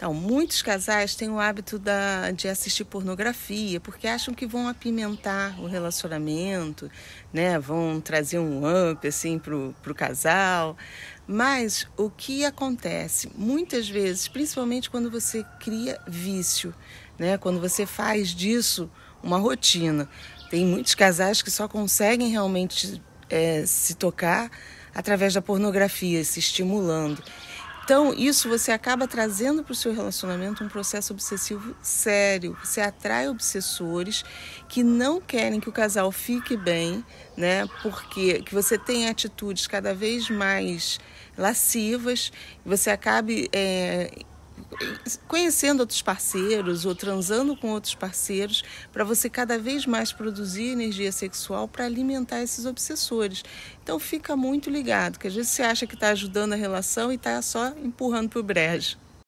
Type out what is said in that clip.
Então, muitos casais têm o hábito da, de assistir pornografia porque acham que vão apimentar o relacionamento, né? Vão trazer um up assim pro, pro casal. Mas o que acontece muitas vezes, principalmente quando você cria vício, né? Quando você faz disso uma rotina, tem muitos casais que só conseguem realmente é, se tocar através da pornografia, se estimulando. Então, isso você acaba trazendo para o seu relacionamento um processo obsessivo sério. Você atrai obsessores que não querem que o casal fique bem, né? Porque que você tem atitudes cada vez mais lascivas, você acabe é, conhecendo outros parceiros ou transando com outros parceiros para você cada vez mais produzir energia sexual para alimentar esses obsessores. Então fica muito ligado, que às vezes você acha que está ajudando a relação e está só empurrando para o brejo.